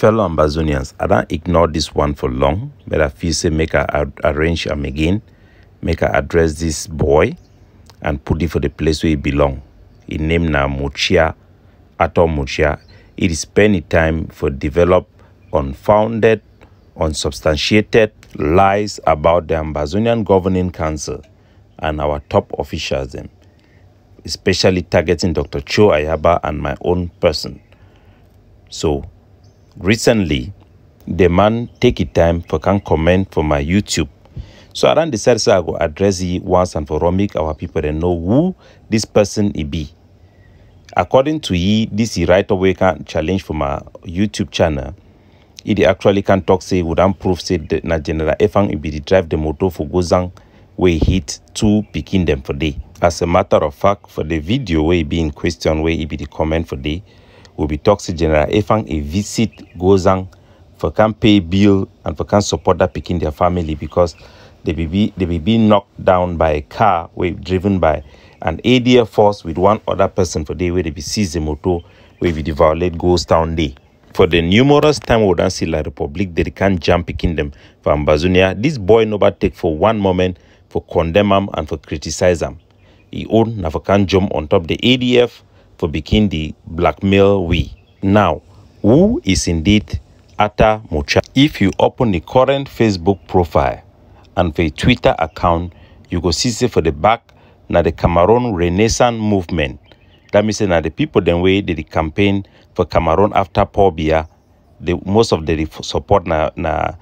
Fellow Ambazonians, I don't ignore this one for long, but I feel say make a arrange am again, make a address this boy and put it for the place where he belong. He name na Muchia, Ato Muchia. It is spending time for develop unfounded, unsubstantiated lies about the Ambazonian Governing Council and our top officials them, especially targeting Dr. Cho Ayaba and my own person. So recently the man take it time for can comment for my YouTube. So I don't decide so I go address it once and for all make our people they know who this person he be. According to he, this he right away can challenge for my YouTube channel. It actually can talk say would prove say that na general Efang he be the drive the motor for Gozang we hit two picking them for day. As a matter of fact, for the video where be in question where he be the comment for day, will be toxic General Efang a visit Gozang for can pay bill and for can support that picking their family because they be, be they be being knocked down by a car where driven by an ADF force with one other person for day where they be seize the motor where be the violate goes down day. For the numerous time we don't see La Republic, they can not jump picking them from Ambazonia. This boy nobody take for one moment for condemn him and for criticize him. He own can jump on top the ADF for begin the blackmail we. Now, who is indeed Atta Mucha? If you open the current Facebook profile and the Twitter account, you go see say for the back na the Cameroon Renaissance Movement. That means that the people then way the campaign for Cameroon after Paul The most of the support na na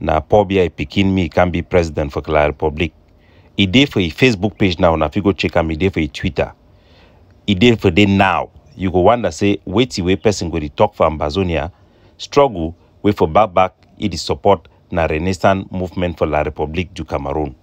na Paul Biya picking me can be president for Kala Republic. It day for a Facebook page now. Na if you go check him, it day for a Twitter e dey for dey now you go wonder say wetin wey person go dey talk for ambazonia struggle wey for back back e dey support na renaissance movement for la republique du cameroon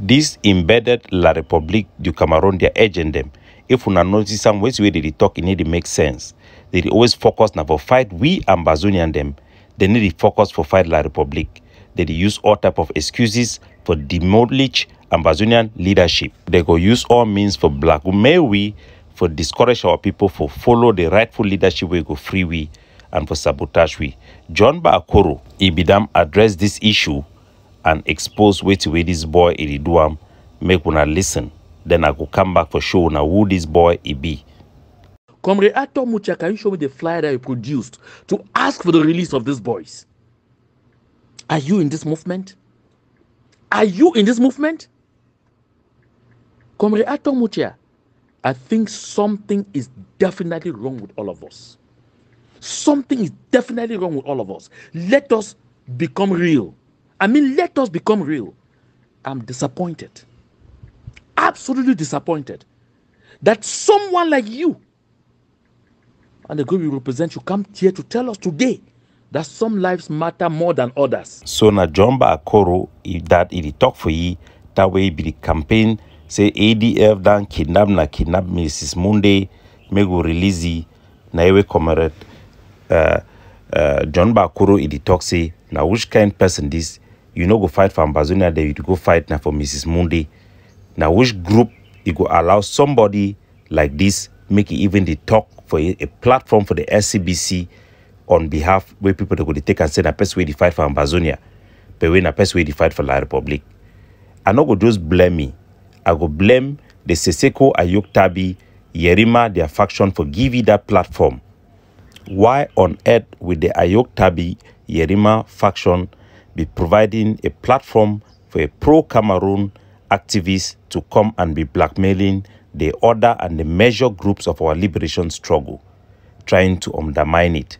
This embedded la republique du cameroon their agent dem if una notice some ways wey dey dey talk e need to make sense They dey always focus na for fight we ambazonian dem They need to focus for fight la republique They dey use all type of excuses for demolish ambazonian leadership They go use all means for blackmail we for discourage our people for follow the rightful leadership we go free we and for sabotage we. John Baakoro Ibidam addressed this issue and expose wait where this boy Iriduam make una listen. Then I go come back for show now who this boy he be. Comrade Actor Mucha, can you show me the flyer that you produced to ask for the release of these boys? Are you in this movement? Are you in this movement? Comrade Actor Mucha, I think something is definitely wrong with all of us. Something is definitely wrong with all of us. Let us become real. I mean, let us become real. I'm disappointed, absolutely disappointed that someone like you and the group you represent should come here to tell us today that some lives matter more than others. So, na Jomba Akoro, that he talk for you, that way be the campaign. say adf don kidnap na kidnap mrs Munde, make we release the na ewe comrade uh, uh, john Bakuro. e dey talk say na which kind person dis you no go fight for ambazonia then you go fight na for mrs Munde. na which group e go allow somebody like dis make e even dey talk for a, a platform for the scbc on behalf wey pipo dey go dey take am say na person wey dey fight for ambazonia but wey na person wey dey fight for la republic i no go just blame me I go blame the Seseko Tabi Yerima, their faction, for giving that platform. Why on earth would the Tabi Yerima faction be providing a platform for a pro-Cameroon activist to come and be blackmailing the order and the major groups of our liberation struggle, trying to undermine it?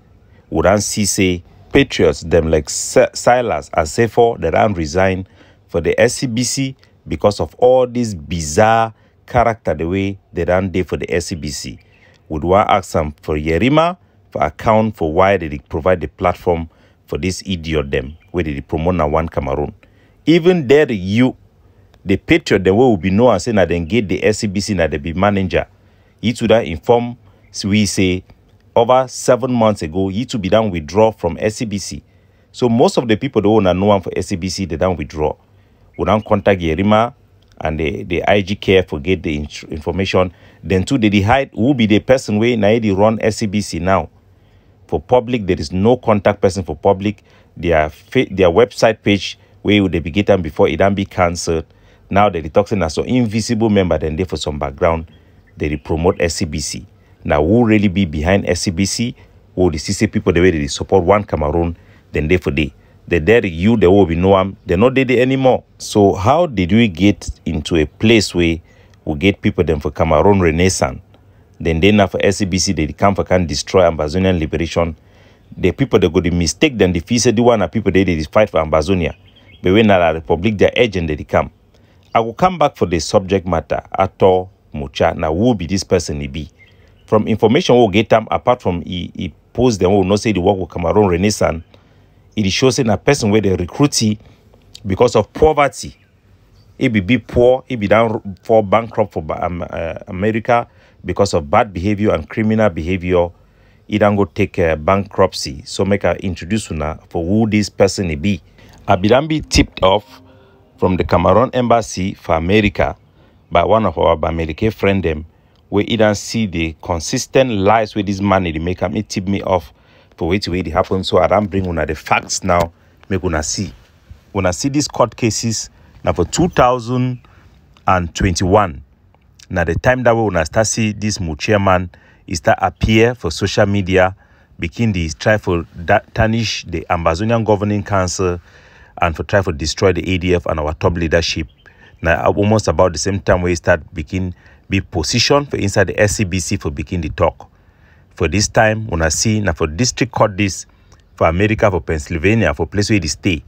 Would see say patriots them like Silas as Sefo that ran resign for the SCBC because of all this bizarre character the way they ran there for the SCBC. Would one ask them for Yerima for account for why they provide the platform for this idiot them where they promote na one Cameroon. Even there you the picture the way will be known as saying that then get the SCBC that they be manager. It would inform so we say over seven months ago, he to be done withdraw from SCBC. So most of the people don't know one for SCBC, they don't withdraw will now contact Yerima and the, the IGK for get the information. Then too, they decide who be the person where Naidi run SCBC now. For public, there is no contact person for public. Their their website page where they be get them before it then be cancelled. Now they toxin as so invisible member then they for some background they promote SCBC. Now who really be behind SCBC? Well, the CC people the way they support one Cameroon then day for day they dead, you There will be no one. they're not dead anymore so how did we get into a place where we get people them for cameroon renaissance then they now for scbc they come for can destroy amazonian liberation the people that go the mistake then the fees the one are people they, they fight for amazonia but when the republic their agent they come i will come back for the subject matter at all mucha now who be this person he be from information we'll get them um, apart from he, he post them will not say the work with cameroon renaissance it shows in a person where they recruit because of poverty. It be be poor, it be down for bankrupt for um, uh, America because of bad behavior and criminal behavior. It don't go take uh, bankruptcy. So make I introduce una for who this person it be. I be be tipped off from the Cameroon embassy for America by one of our American friend them where he don't see the consistent lies with this man they make him it tip me off for wait wey it happen so i don't bring on the facts now gonna see when I see these court cases now for 2021 Now the time that we way to start see this mu chairman is start appear for social media begin this try for tarnish the amazonian governing council and for try for destroy the adf and our top leadership Now almost about the same time we start begin be positioned for inside the scbc for begin the talk for this time I see Now for district court this for america for pennsylvania for place where they stay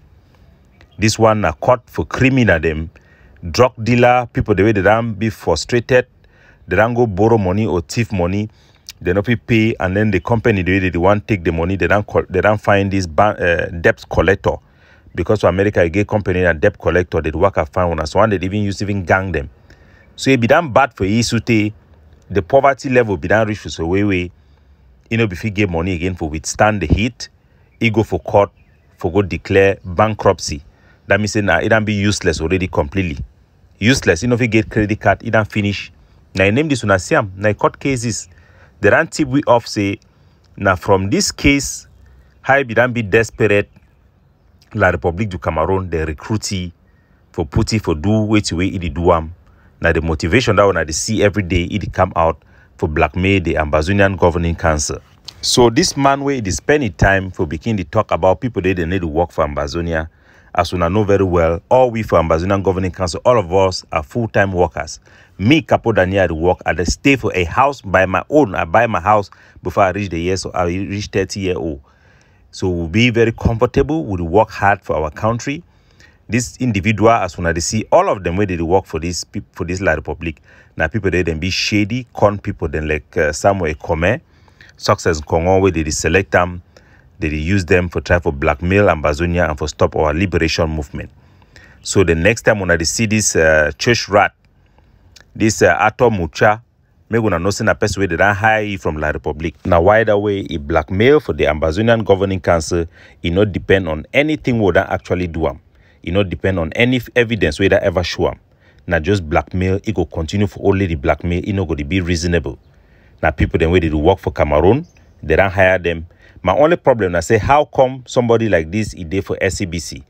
This one na court for criminal them, drug dealer The way they don't be frustrated they don't go borrow money or thief money they don't pay and then the company the way they want take the money they don they don't find this uh, debt collector because for america a get company na debt collector they work at find one. so one they even use even gang them. so it be done bad for isute the poverty level be done rich. so way way you know if fit get money again for withstand the heat he go for court for go declare bankruptcy that means say it don't be useless already completely useless e if he get credit card don't finish Now e name this una see am court cases The don tip we off say now from this case don't be desperate la Republic du cameroon dey recruit for putty for do wetin to e dey do am Now the motivation that one i see everyday it come out for blackmail the Ambazonian Governing Council. So this man way spend spending time for begin to talk about people they, they need to work for Ambazonia. As we know very well, all we for Ambazonian Governing Council, all of us are full-time workers. Me, Capo Daniel, I work. I stay for a house by my own. I buy my house before I reach the year, so I reach 30 year old. So we'll be very comfortable. We'll work hard for our country this individual as as dey see all of them where they work for this for this la republic na people they then be shady con people then like uh, samuel kome success nkongo they dey select them, they dey use them for try for blackmail ambazonia and for stop our liberation movement so the next time when dey see this uh, church rat this uh, ato mucha make una know say a person wey dey don hire you from la republic Now why that way He blackmail for the ambazonian governing council He not depend on anything wey don actually do am e no depend on any evidence wey ever show am na just blackmail e go continue for only the blackmail e no go dey be reasonable na pipo dem wey dey work for cameroon do don hire dem my only problem na say how come somebody like this e dey for scbc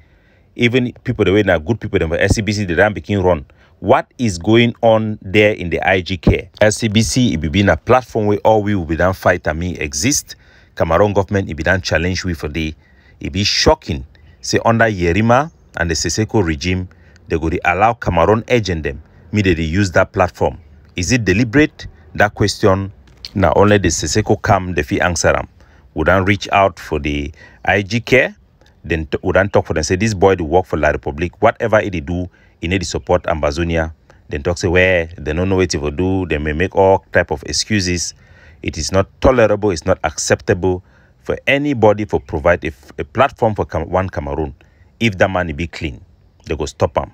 even people dem wey na good people dem for scbc dey don begin run what is going on there in the IGK? SCBC, it be been a platform where all we will be done fight and me exist. Cameroon government, it be done challenge we for the. It be shocking. Say under Yerima, and the Seseko regime, they go allow Cameroon agent them, me they use that platform. Is it deliberate? That question, now only the Seseko come, the fi answer am. Would not reach out for the IGK, then would not talk for them, say this boy to work for La Republic, whatever it do, he need to support Ambazonia. Then talk say where they don't know what to do, they may make all type of excuses. It is not tolerable, it's not acceptable for anybody for provide a, a platform for one Cameroon if that money be clean, they go stop them.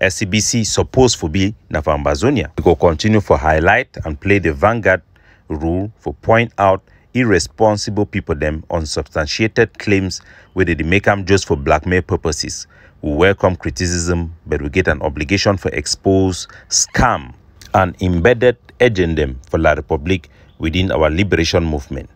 SCBC supposed to be Nafa We go continue for highlight and play the vanguard rule for point out irresponsible people them unsubstantiated claims whether they make them just for blackmail purposes. We welcome criticism, but we get an obligation for expose scam and embedded agenda for La Republic within our liberation movement.